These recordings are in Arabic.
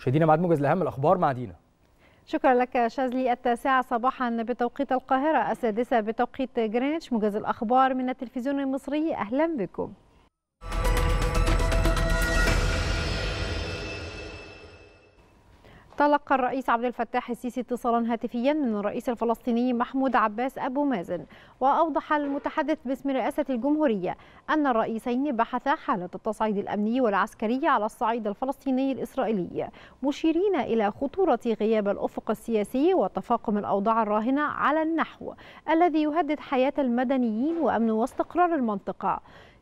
مشاهدينا بعد موجز لاهم الاخبار مع دينا شكرا لك شاذلي التاسعة صباحا بتوقيت القاهرة السادسة بتوقيت جرينتش موجز الأخبار من التلفزيون المصري أهلا بكم تلقى الرئيس عبد الفتاح السيسي اتصالا هاتفيا من الرئيس الفلسطيني محمود عباس أبو مازن وأوضح المتحدث باسم رئاسة الجمهورية أن الرئيسين بحثا حالة التصعيد الأمني والعسكري على الصعيد الفلسطيني الإسرائيلي مشيرين إلى خطورة غياب الأفق السياسي وتفاقم الأوضاع الراهنة على النحو الذي يهدد حياة المدنيين وأمن واستقرار المنطقة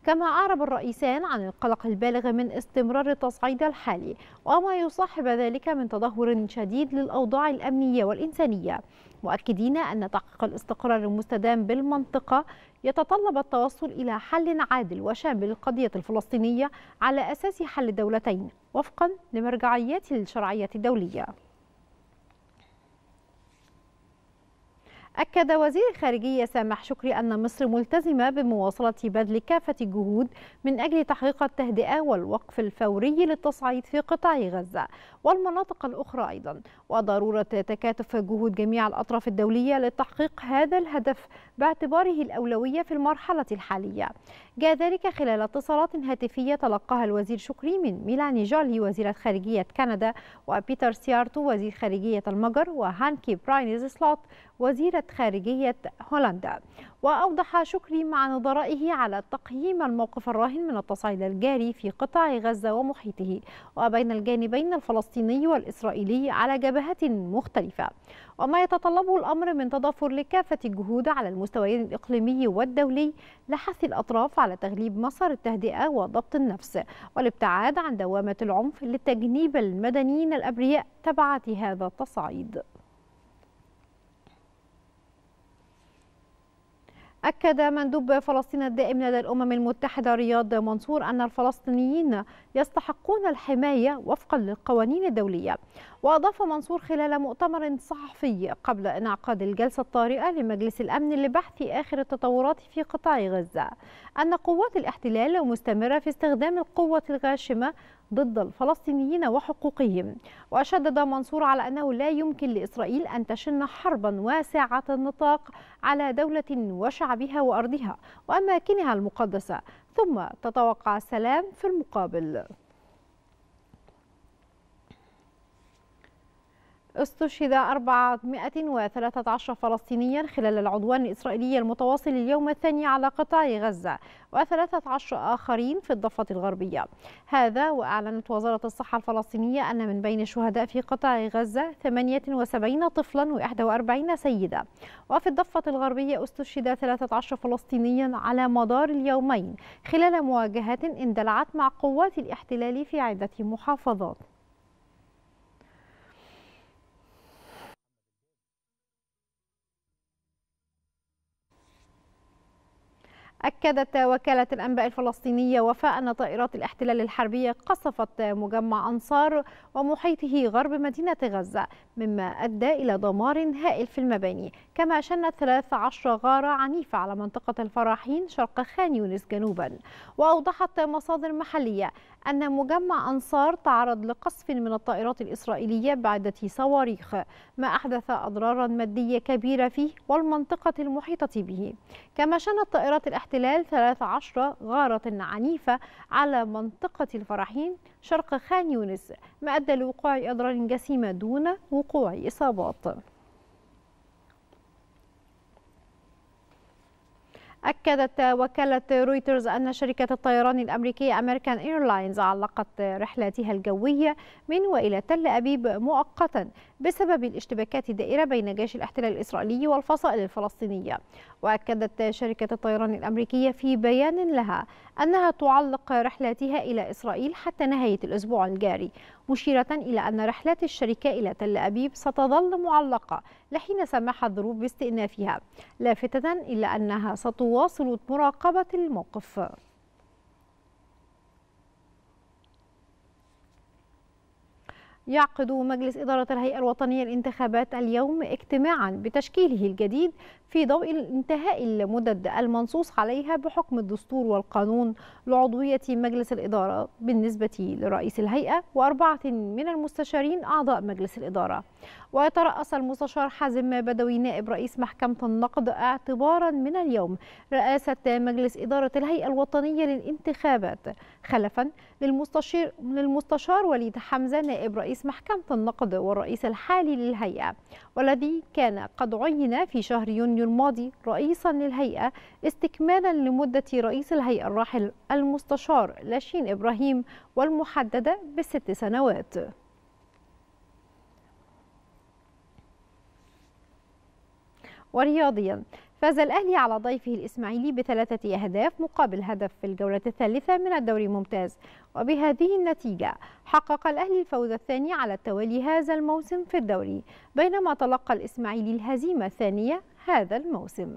كما أعرب الرئيسان عن القلق البالغ من استمرار التصعيد الحالي وما يصاحب ذلك من تدهور شديد للأوضاع الأمنية والإنسانية مؤكدين أن تحقيق الاستقرار المستدام بالمنطقة يتطلب التوصل إلى حل عادل وشامل للقضية الفلسطينية على أساس حل دولتين وفقا لمرجعيات الشرعية الدولية أكد وزير الخارجية سامح شكري أن مصر ملتزمة بمواصلة بذل كافة الجهود من أجل تحقيق التهدئة والوقف الفوري للتصعيد في قطاع غزة والمناطق الأخرى أيضا وضرورة تكاتف جهود جميع الأطراف الدولية لتحقيق هذا الهدف باعتباره الأولوية في المرحلة الحالية جاء ذلك خلال اتصالات هاتفية تلقاها الوزير شكري من ميلاني جولي وزيرة خارجية كندا وبيتر سيارتو وزير خارجية المجر وهانكي براينيز سلوت وزيرة خارجية هولندا وأوضح شكري مع نظرائه على تقييم الموقف الراهن من التصعيد الجاري في قطاع غزة ومحيطه وبين الجانبين الفلسطيني والإسرائيلي على جبهات مختلفة وما يتطلبه الأمر من تضافر لكافة الجهود على المستويين الإقليمي والدولي لحث الأطراف على تغليب مسار التهدئة وضبط النفس والابتعاد عن دوامة العنف لتجنيب المدنيين الأبرياء تبعات هذا التصعيد أكد مندوب فلسطين الدائم لدى الأمم المتحدة رياض منصور أن الفلسطينيين يستحقون الحماية وفقا للقوانين الدولية وأضاف منصور خلال مؤتمر صحفي قبل انعقاد الجلسة الطارئة لمجلس الأمن لبحث آخر التطورات في قطاع غزة أن قوات الاحتلال مستمرة في استخدام القوة الغاشمة ضد الفلسطينيين وحقوقهم وشدد منصور على أنه لا يمكن لإسرائيل أن تشن حربا واسعة النطاق على دولة وشعبها وأرضها وأماكنها المقدسة ثم تتوقع السلام في المقابل استشهد 413 فلسطينيا خلال العدوان الإسرائيلي المتواصل اليوم الثاني على قطاع غزة و13 آخرين في الضفة الغربية هذا وأعلنت وزارة الصحة الفلسطينية أن من بين الشهداء في قطاع غزة 78 طفلا و41 سيدة وفي الضفة الغربية استشهد 13 فلسطينيا على مدار اليومين خلال مواجهات اندلعت مع قوات الاحتلال في عدة محافظات أكدت وكالة الأنباء الفلسطينية وفاء أن طائرات الاحتلال الحربية قصفت مجمع أنصار ومحيطه غرب مدينة غزة مما أدى إلى دمار هائل في المباني كما شنت 13 غارة عنيفة على منطقة الفراحين شرق خان يونس جنوبا وأوضحت مصادر محلية أن مجمع أنصار تعرض لقصف من الطائرات الإسرائيلية بعدة صواريخ ما أحدث أضرارا مادية كبيرة فيه والمنطقة المحيطة به كما شنت طائرات الاحتلال احتلال 13 غارة عنيفة على منطقة الفرحين شرق خان يونس ما أدى لوقوع أضرار جسيمة دون وقوع إصابات أكدت وكالة رويترز أن شركة الطيران الأمريكية أمريكان إيرلاينز علقت رحلاتها الجوية من وإلى تل أبيب مؤقتا بسبب الاشتباكات الدائرة بين جيش الاحتلال الإسرائيلي والفصائل الفلسطينية وأكدت شركة الطيران الأمريكية في بيان لها أنها تعلق رحلاتها إلى إسرائيل حتى نهاية الأسبوع الجاري مشيرة إلى أن رحلات الشركة إلى تل أبيب ستظل معلقة لحين سمح الظروف باستئنافها لافتة إلى أنها ستواصل مراقبة الموقف يعقد مجلس إدارة الهيئة الوطنية للانتخابات اليوم اجتماعا بتشكيله الجديد في ضوء انتهاء المدد المنصوص عليها بحكم الدستور والقانون لعضوية مجلس الإدارة بالنسبة لرئيس الهيئة وأربعة من المستشارين أعضاء مجلس الإدارة ويترأس المستشار حازم بدوي نائب رئيس محكمة النقد اعتبارا من اليوم رئاسة مجلس إدارة الهيئة الوطنية للانتخابات خلفا للمستشار للمستشار وليد حمزة نائب رئيس رئيس محكمة النقد والرئيس الحالي للهيئة والذي كان قد عين في شهر يونيو الماضي رئيسا للهيئة استكمالا لمدة رئيس الهيئة الراحل المستشار لاشين إبراهيم والمحددة بست سنوات ورياضيا فاز الأهلي على ضيفه الإسماعيلي بثلاثة أهداف مقابل هدف في الجولة الثالثة من الدوري الممتاز وبهذه النتيجة حقق الأهلي الفوز الثاني على التوالي هذا الموسم في الدوري بينما تلقى الإسماعيلي الهزيمة الثانية هذا الموسم